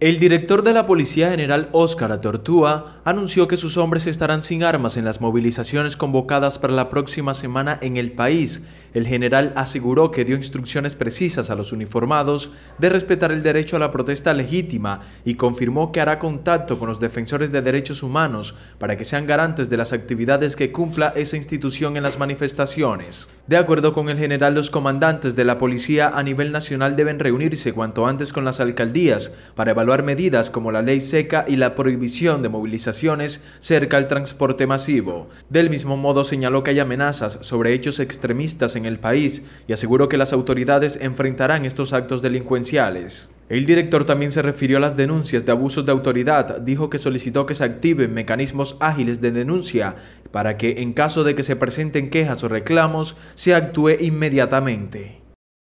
El director de la Policía General Óscar Tortúa anunció que sus hombres estarán sin armas en las movilizaciones convocadas para la próxima semana en el país, el general aseguró que dio instrucciones precisas a los uniformados de respetar el derecho a la protesta legítima y confirmó que hará contacto con los defensores de derechos humanos para que sean garantes de las actividades que cumpla esa institución en las manifestaciones. De acuerdo con el general, los comandantes de la policía a nivel nacional deben reunirse cuanto antes con las alcaldías para evaluar medidas como la ley seca y la prohibición de movilizaciones cerca al transporte masivo. Del mismo modo señaló que hay amenazas sobre hechos extremistas en el país y aseguró que las autoridades enfrentarán estos actos delincuenciales. El director también se refirió a las denuncias de abusos de autoridad, dijo que solicitó que se activen mecanismos ágiles de denuncia para que en caso de que se presenten quejas o reclamos se actúe inmediatamente.